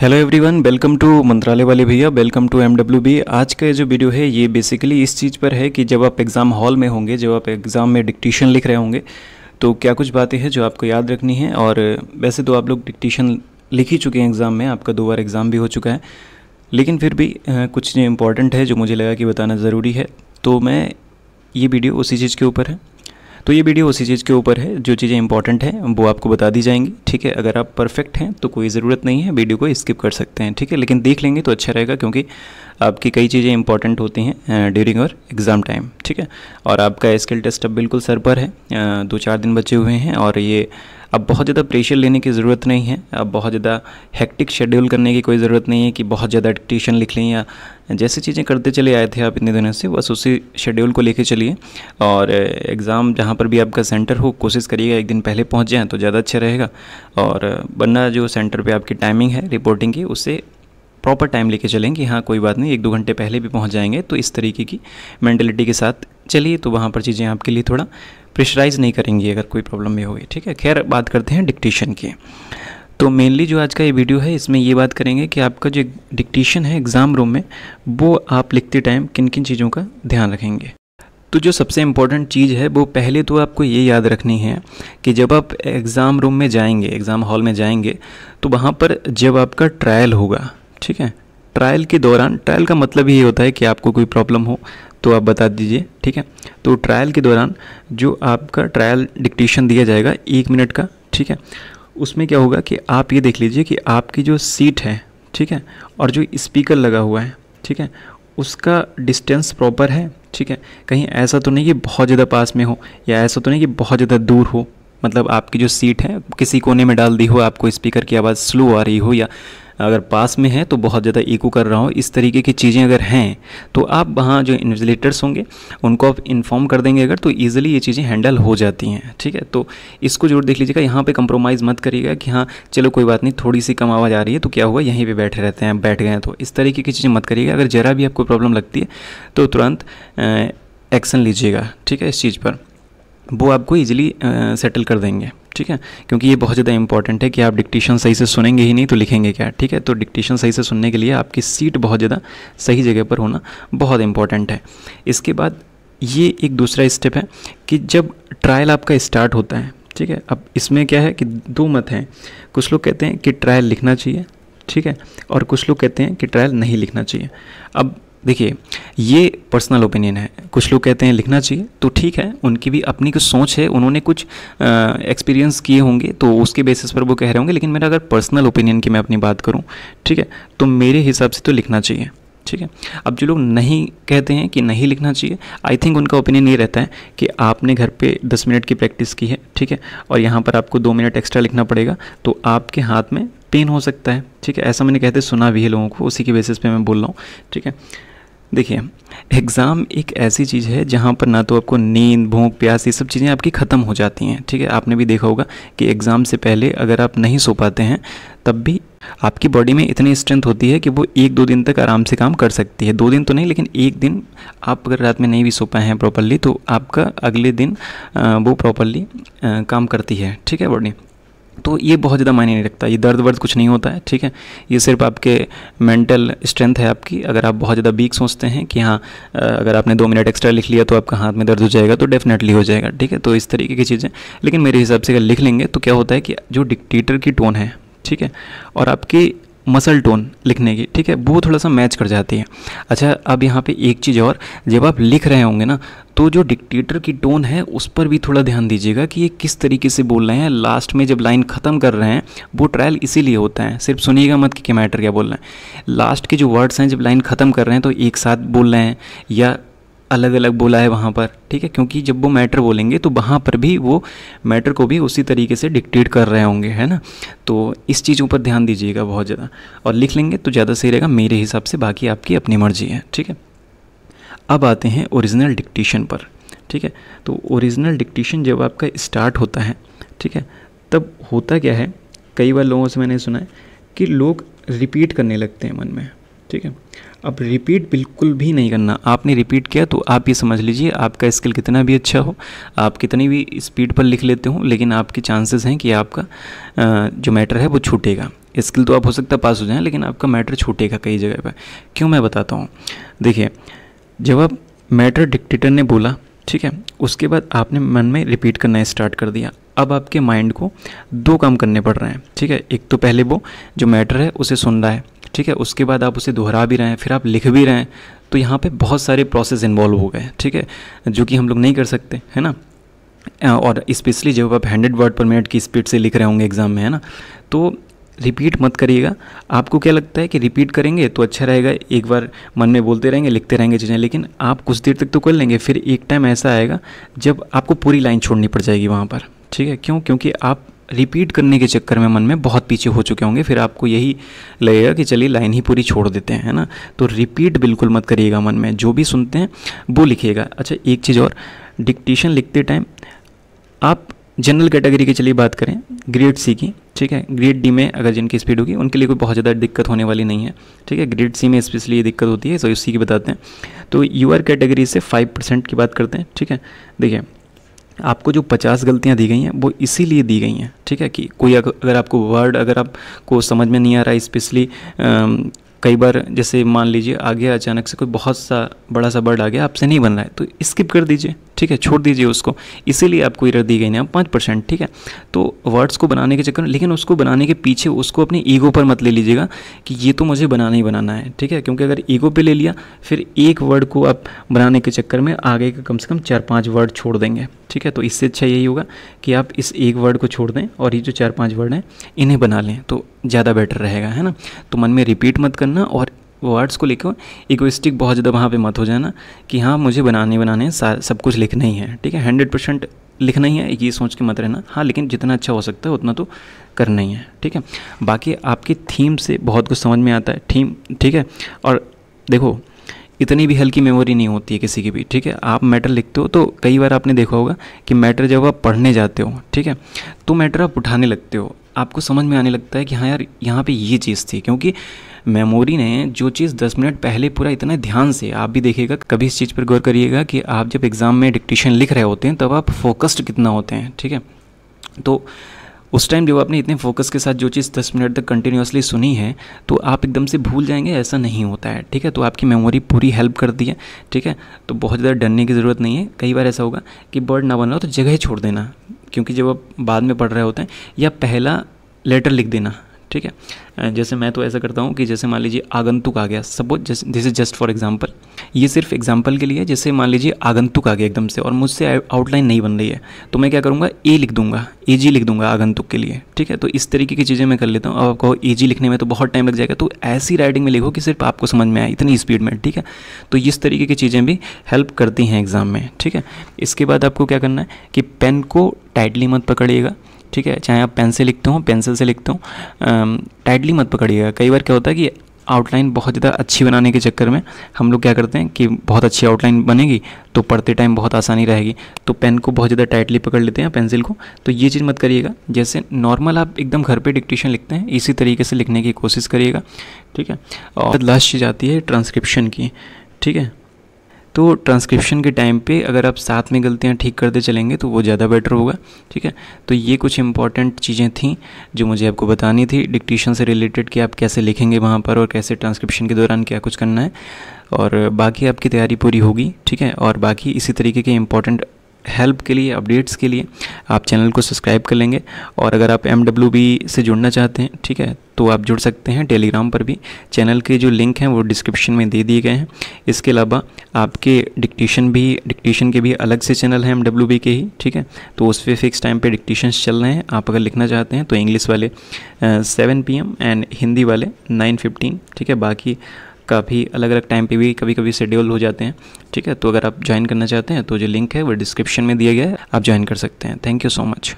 hello everyone welcome to मंत्रालय वाले भैया वेलकम टू एम आज का ये जो वीडियो है ये बेसिकली इस चीज़ पर है कि जब आप एग्ज़ाम हॉल में होंगे जब आप एग्ज़ाम में डिक्टेशन लिख रहे होंगे तो क्या कुछ बातें हैं जो आपको याद रखनी है और वैसे तो आप लोग डिक्टेशन लिख ही चुके हैं एग्ज़ाम में आपका दो बार एग्ज़ाम भी हो चुका है लेकिन फिर भी कुछ इंपॉर्टेंट है जो मुझे लगा कि बताना ज़रूरी है तो मैं ये वीडियो उसी चीज़ के ऊपर है तो ये वीडियो उसी चीज़ के ऊपर है जो चीज़ें इंपॉर्टेंट हैं वो आपको बता दी जाएंगी ठीक है अगर आप परफेक्ट हैं तो कोई ज़रूरत नहीं है वीडियो को स्किप कर सकते हैं ठीक है लेकिन देख लेंगे तो अच्छा रहेगा क्योंकि आपकी कई चीज़ें इंपॉर्टेंट होती हैं ड्यूरिंग और एग्ज़ाम टाइम ठीक है और आपका स्किल टेस्ट अब बिल्कुल सर पर है दो चार दिन बचे हुए हैं और ये अब बहुत ज़्यादा प्रेशर लेने की ज़रूरत नहीं है अब बहुत ज़्यादा हेक्टिक शेड्यूल करने की कोई ज़रूरत नहीं है कि बहुत ज़्यादा ट्यूशन लिख लें या जैसी चीज़ें करते चले आए थे आप इतने दिनों से बस उसी शेड्यूल को लेके चलिए और एग्ज़ाम जहाँ पर भी आपका सेंटर हो कोशिश करिएगा एक दिन पहले पहुँच जाएँ तो ज़्यादा अच्छा रहेगा और बनना जो सेंटर पर आपकी टाइमिंग है रिपोर्टिंग की उससे प्रॉपर टाइम लेके चलें कि हाँ कोई बात नहीं एक दो घंटे पहले भी पहुँच जाएंगे तो इस तरीके की मैंटेलिटी के साथ चलिए तो वहाँ पर चीज़ें आपके लिए थोड़ा प्रेशराइज नहीं करेंगी अगर कोई प्रॉब्लम भी होगी ठीक है खैर बात करते हैं डिक्टेशन की तो मेनली जो आज का ये वीडियो है इसमें ये बात करेंगे कि आपका जो डिक्टेशन है एग्ज़ाम रूम में वो आप लिखते टाइम किन किन चीज़ों का ध्यान रखेंगे तो जो सबसे इम्पॉर्टेंट चीज़ है वो पहले तो आपको ये याद रखनी है कि जब आप एग्ज़ाम रूम में जाएंगे एग्ज़ाम हॉल में जाएंगे तो वहाँ पर जब आपका ट्रायल होगा ठीक है ट्रायल के दौरान ट्रायल का मतलब ये होता है कि आपको कोई प्रॉब्लम हो तो आप बता दीजिए ठीक है तो ट्रायल के दौरान जो आपका ट्रायल डिक्टेशन दिया जाएगा एक मिनट का ठीक है उसमें क्या होगा कि आप ये देख लीजिए कि आपकी जो सीट है ठीक है और जो स्पीकर लगा हुआ है ठीक है उसका डिस्टेंस प्रॉपर है ठीक है कहीं ऐसा तो नहीं कि बहुत ज़्यादा पास में हो या ऐसा तो नहीं कि बहुत ज़्यादा दूर हो मतलब आपकी जो सीट है किसी कोने में डाल दी हो आपको स्पीकर की आवाज़ स्लो आ रही हो या अगर पास में है तो बहुत ज़्यादा इको कर रहा हो इस तरीके की चीज़ें अगर हैं तो आप वहाँ जो इन्विजिलेटर्स होंगे उनको आप इन्फॉर्म कर देंगे अगर तो ईजिली ये चीज़ें हैंडल हो जाती हैं ठीक है तो इसको जरूर देख लीजिएगा यहाँ पर कंप्रोमाइज़ मत करिएगा कि हाँ चलो कोई बात नहीं थोड़ी सी कम आवाज़ आ रही है तो क्या हुआ यहीं पर बैठे रहते हैं बैठ गए तो इस तरीके की चीज़ें मत करिएगा अगर ज़रा भी आपको प्रॉब्लम लगती है तो तुरंत एक्शन लीजिएगा ठीक है इस चीज़ पर वो आपको ईजिली सेटल कर देंगे ठीक है क्योंकि ये बहुत ज़्यादा इंपॉर्टेंट है कि आप डिक्टेशन सही से सुनेंगे ही नहीं तो लिखेंगे क्या ठीक है तो डिक्टेशन सही से सुनने के लिए आपकी सीट बहुत ज़्यादा सही जगह पर होना बहुत इंपॉर्टेंट है इसके बाद ये एक दूसरा स्टेप है कि जब ट्रायल आपका स्टार्ट होता है ठीक है अब इसमें क्या है कि दो मत हैं कुछ लोग कहते हैं कि ट्रायल लिखना चाहिए ठीक है और कुछ लोग कहते हैं कि ट्रायल नहीं लिखना चाहिए अब देखिए ये पर्सनल ओपिनियन है कुछ लोग कहते हैं लिखना चाहिए तो ठीक है उनकी भी अपनी कुछ सोच है उन्होंने कुछ एक्सपीरियंस किए होंगे तो उसके बेसिस पर वो कह रहे होंगे लेकिन मेरा अगर पर्सनल ओपिनियन की मैं अपनी बात करूँ ठीक है तो मेरे हिसाब से तो लिखना चाहिए ठीक है अब जो लोग नहीं कहते हैं कि नहीं लिखना चाहिए आई थिंक उनका ओपिनियन ये रहता है कि आपने घर पे दस मिनट की प्रैक्टिस की है ठीक है और यहाँ पर आपको दो मिनट एक्स्ट्रा लिखना पड़ेगा तो आपके हाथ में पेन हो सकता है ठीक है ऐसा मैंने कहते सुना भी है लोगों को उसी के बेसिस पे मैं बोल रहा हूँ ठीक है देखिए एग्ज़ाम एक ऐसी चीज़ है जहाँ पर ना तो आपको नींद भूख प्यास ये सब चीज़ें आपकी ख़त्म हो जाती हैं ठीक है आपने भी देखा होगा कि एग्ज़ाम से पहले अगर आप नहीं सो पाते हैं तब भी आपकी बॉडी में इतनी स्ट्रेंथ होती है कि वो एक दो दिन तक आराम से काम कर सकती है दो दिन तो नहीं लेकिन एक दिन आप अगर रात में नहीं भी सो पाए हैं प्रॉपरली तो आपका अगले दिन वो प्रॉपरली काम करती है ठीक है बॉडी तो ये बहुत ज़्यादा मायने नहीं रखता ये दर्द वर्द कुछ नहीं होता है ठीक है ये सिर्फ आपके मेंटल स्ट्रेंथ है आपकी अगर आप बहुत ज़्यादा वीक सोचते हैं कि हाँ अगर आपने दो मिनट एक्स्ट्रा लिख लिया तो आपका हाथ में दर्द हो जाएगा तो डेफिनेटली हो जाएगा ठीक है तो इस तरीके की चीज़ें लेकिन मेरे हिसाब से अगर लिख लेंगे तो क्या होता है कि जो डिक्टेटर की टोन है ठीक है और आपकी मसल टोन लिखने की ठीक है वो थोड़ा सा मैच कर जाती है अच्छा अब यहाँ पे एक चीज़ और जब आप लिख रहे होंगे ना तो जो डिक्टेटर की टोन है उस पर भी थोड़ा ध्यान दीजिएगा कि ये किस तरीके से बोल रहे हैं लास्ट में जब लाइन ख़त्म कर रहे हैं वो ट्रायल इसीलिए होता है सिर्फ सुनिएगा मत कि मैटर क्या बोल रहे हैं लास्ट के जो वर्ड्स हैं जब लाइन ख़त्म कर रहे हैं तो एक साथ बोल रहे हैं या अलग अलग बोला है वहाँ पर ठीक है क्योंकि जब वो मैटर बोलेंगे तो वहाँ पर भी वो मैटर को भी उसी तरीके से डिक्टेट कर रहे होंगे है ना तो इस चीज़ों पर ध्यान दीजिएगा बहुत ज़्यादा और लिख लेंगे तो ज़्यादा सही रहेगा मेरे हिसाब से बाकी आपकी अपनी मर्जी है ठीक है अब आते हैं ओरिजिनल डिक्टेशन पर ठीक है तो ओरिजिनल डिक्टेशन जब आपका स्टार्ट होता है ठीक है तब होता क्या है कई बार लोगों से मैंने सुना है कि लोग रिपीट करने लगते हैं मन में ठीक है अब रिपीट बिल्कुल भी नहीं करना आपने रिपीट किया तो आप ये समझ लीजिए आपका स्किल कितना भी अच्छा हो आप कितनी भी स्पीड पर लिख लेते हो लेकिन आपके चांसेस हैं कि आपका जो मैटर है वो छूटेगा स्किल तो आप हो सकता है पास हो जाए लेकिन आपका मैटर छूटेगा कई जगह पर क्यों मैं बताता हूँ देखिए जब आप मैटर डिक्टेटर ने बोला ठीक है उसके बाद आपने मन में रिपीट करना स्टार्ट कर दिया अब आपके माइंड को दो काम करने पड़ रहे हैं ठीक है एक तो पहले वो जो मैटर है उसे सुन रहा है ठीक है उसके बाद आप उसे दोहरा भी रहे हैं फिर आप लिख भी रहे हैं तो यहाँ पे बहुत सारे प्रोसेस इन्वॉल्व हो गए ठीक है जो कि हम लोग नहीं कर सकते है ना और स्पेशली जब आप हंड्रेड वर्ड पर मिनट की स्पीड से लिख रहे होंगे एग्ज़ाम में है ना तो रिपीट मत करिएगा आपको क्या लगता है कि रिपीट करेंगे तो अच्छा रहेगा एक बार मन में बोलते रहेंगे लिखते रहेंगे चीज़ें लेकिन आप कुछ देर तक तो कर लेंगे फिर एक टाइम ऐसा आएगा जब आपको पूरी लाइन छोड़नी पड़ जाएगी वहाँ पर ठीक है क्यों क्योंकि आप रिपीट करने के चक्कर में मन में बहुत पीछे हो चुके होंगे फिर आपको यही लगेगा कि चलिए लाइन ही पूरी छोड़ देते हैं है ना तो रिपीट बिल्कुल मत करिएगा मन में जो भी सुनते हैं वो लिखिएगा अच्छा एक चीज़ और डिक्टेशन लिखते टाइम आप जनरल कैटेगरी की चलिए बात करें ग्रेड सी की ठीक है ग्रेड डी में अगर जिनकी स्पीड होगी उनके लिए कोई बहुत ज़्यादा दिक्कत होने वाली नहीं है ठीक है ग्रेड सी में स्पेशली ये दिक्कत होती है सो इसी की बताते हैं तो यू आर कैटेगरी से फाइव परसेंट की बात करते हैं ठीक है देखिए आपको जो पचास गलतियाँ दी गई हैं वो इसीलिए दी गई हैं ठीक है कि कोई अगर आपको वर्ड अगर आपको समझ में नहीं आ रहा है स्पेशली कई बार जैसे मान लीजिए आगे अचानक से कोई बहुत सा बड़ा सा बर्ड आ गया आपसे नहीं बन रहा है तो स्किप कर दीजिए ठीक है छोड़ दीजिए उसको इसीलिए आपको इधर दी गई ना पाँच परसेंट ठीक है तो वर्ड्स को बनाने के चक्कर में लेकिन उसको बनाने के पीछे उसको अपने ईगो पर मत ले लीजिएगा कि ये तो मुझे बनाना ही बनाना है ठीक है क्योंकि अगर ईगो पर ले लिया फिर एक वर्ड को आप बनाने के चक्कर में आगे का कम से कम चार पाँच वर्ड छोड़ देंगे ठीक है तो इससे अच्छा यही होगा कि आप इस एक वर्ड को छोड़ दें और ये जो चार पाँच वर्ड हैं इन्हें बना लें तो ज़्यादा बेटर रहेगा है ना तो मन में रिपीट मत करना करना और वर्ड्स को लिखो इक्विस्टिक बहुत ज़्यादा वहाँ पे मत हो जाना कि हाँ मुझे बनाने बनाने सब कुछ लिखना ही है ठीक है हंड्रेड परसेंट लिखना ही है ये सोच के मत रहना हाँ लेकिन जितना अच्छा हो सकता है उतना तो करना ही है ठीक है बाकी आपकी थीम से बहुत कुछ समझ में आता है थीम ठीक है और देखो इतनी भी हल्की मेमोरी नहीं होती है किसी की भी ठीक है आप मैटर लिखते हो तो कई बार आपने देखा होगा कि मैटर जब आप पढ़ने जाते हो ठीक है तो मैटर आप उठाने लगते हो आपको समझ में आने लगता है कि हाँ यार यहाँ पे ये चीज़ थी क्योंकि मेमोरी ने जो चीज़ दस मिनट पहले पूरा इतना ध्यान से आप भी देखिएगा कभी इस चीज़ पर गौर करिएगा कि आप जब एग्ज़ाम में डिक्टेशन लिख रहे होते हैं तब आप फोकस्ड कितना होते हैं ठीक है तो उस टाइम जब आपने इतने फोकस के साथ जो चीज़ दस मिनट तक कंटिन्यूसली सुनी है तो आप एकदम से भूल जाएंगे ऐसा नहीं होता है ठीक है तो आपकी मेमोरी पूरी हेल्प करती है ठीक है तो बहुत ज़्यादा डरने की ज़रूरत नहीं है कई बार ऐसा होगा कि बर्ड ना बन रहा हो तो जगह छोड़ देना क्योंकि जब आप बाद में पढ़ रहे होते हैं या पहला लेटर लिख देना ठीक है जैसे मैं तो ऐसा करता हूँ कि जैसे मान लीजिए आगंतुक आ गया suppose this is just for example ये सिर्फ एग्जाम्पल के लिए जैसे मान लीजिए आगंतुक आ गया एकदम से और मुझसे आउटलाइन नहीं बन रही है तो मैं क्या करूँगा ए लिख दूंगा ए जी लिख दूंगा आगंतुक के लिए ठीक है तो इस तरीके की चीज़ें मैं कर लेता हूँ अब आपको ए जी लिखने में तो बहुत टाइम लग जाएगा तो ऐसी राइटिंग में लिखो कि सिर्फ आपको समझ में आए इतनी स्पीड में ठीक है तो इस तरीके की चीज़ें भी हेल्प करती हैं एग्ज़ाम में ठीक है इसके बाद आपको क्या करना है कि पेन को टाइटली मत पकड़िएगा ठीक है चाहे आप पेन से लिखते हो पेंसिल से लिखते हो टाइटली मत पकड़िएगा कई बार क्या होता है कि आउटलाइन बहुत ज़्यादा अच्छी बनाने के चक्कर में हम लोग क्या करते हैं कि बहुत अच्छी आउटलाइन बनेगी तो पढ़ते टाइम बहुत आसानी रहेगी तो पेन को बहुत ज़्यादा टाइटली पकड़ लेते हैं पेंसिल को तो ये चीज़ मत करिएगा जैसे नॉर्मल आप एकदम घर पे डिक्टेशन लिखते हैं इसी तरीके से लिखने की कोशिश करिएगा ठीक है और लास्ट चीज़ आती है ट्रांसक्रिप्शन की ठीक है तो ट्रांसक्रिप्शन के टाइम पे अगर आप साथ में गलतियाँ ठीक करते चलेंगे तो वो ज़्यादा बेटर होगा ठीक है तो ये कुछ इंपॉर्टेंट चीज़ें थी जो मुझे आपको बतानी थी डिक्टिशन से रिलेटेड कि आप कैसे लिखेंगे वहाँ पर और कैसे ट्रांसक्रिप्शन के दौरान क्या कुछ करना है और बाकी आपकी तैयारी पूरी होगी ठीक है और बाकी इसी तरीके के इंपॉर्टेंट हेल्प के लिए अपडेट्स के लिए आप चैनल को सब्सक्राइब कर लेंगे और अगर आप एम से जुड़ना चाहते हैं ठीक है तो आप जुड़ सकते हैं टेलीग्राम पर भी चैनल के जो लिंक हैं वो डिस्क्रिप्शन में दे दिए गए हैं इसके अलावा आपके डिक्टेशन भी डिक्टेशन के भी अलग से चैनल हैं एम के ही ठीक है तो उस पर फिक्स टाइम पे डिक्टेशन चल रहे हैं आप अगर लिखना चाहते हैं तो इंग्लिश वाले सेवन पी एंड हिंदी वाले नाइन फिफ्टीन ठीक है बाकी काफ़ी अलग अलग टाइम पे भी कभी कभी शेड्यूल हो जाते हैं ठीक है तो अगर आप ज्वाइन करना चाहते हैं तो जो लिंक है वो डिस्क्रिप्शन में दिया गया है आप ज्वाइन कर सकते हैं थैंक यू सो मच